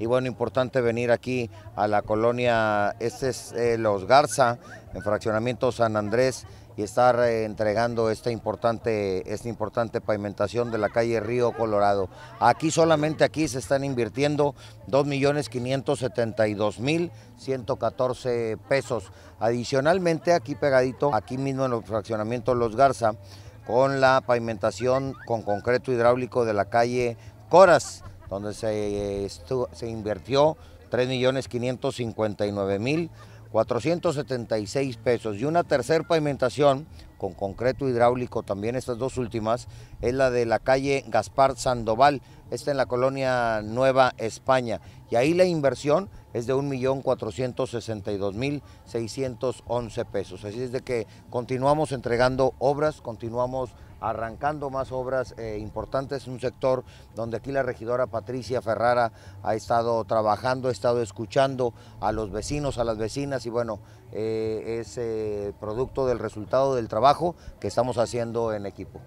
y bueno, importante venir aquí a la colonia, este es eh, Los Garza, en fraccionamiento San Andrés, y estar eh, entregando esta importante, esta importante pavimentación de la calle Río Colorado. Aquí solamente aquí se están invirtiendo 2.572.114 pesos. Adicionalmente aquí pegadito, aquí mismo en el fraccionamiento Los Garza, con la pavimentación con concreto hidráulico de la calle Coras donde se, se invirtió 3.559.476 pesos. Y una tercera pavimentación con concreto hidráulico, también estas dos últimas, es la de la calle Gaspar Sandoval, esta en la colonia Nueva España. Y ahí la inversión es de 1.462.611 pesos. Así es de que continuamos entregando obras, continuamos arrancando más obras eh, importantes en un sector donde aquí la regidora Patricia Ferrara ha estado trabajando, ha estado escuchando a los vecinos, a las vecinas y bueno, eh, es eh, producto del resultado del trabajo que estamos haciendo en equipo.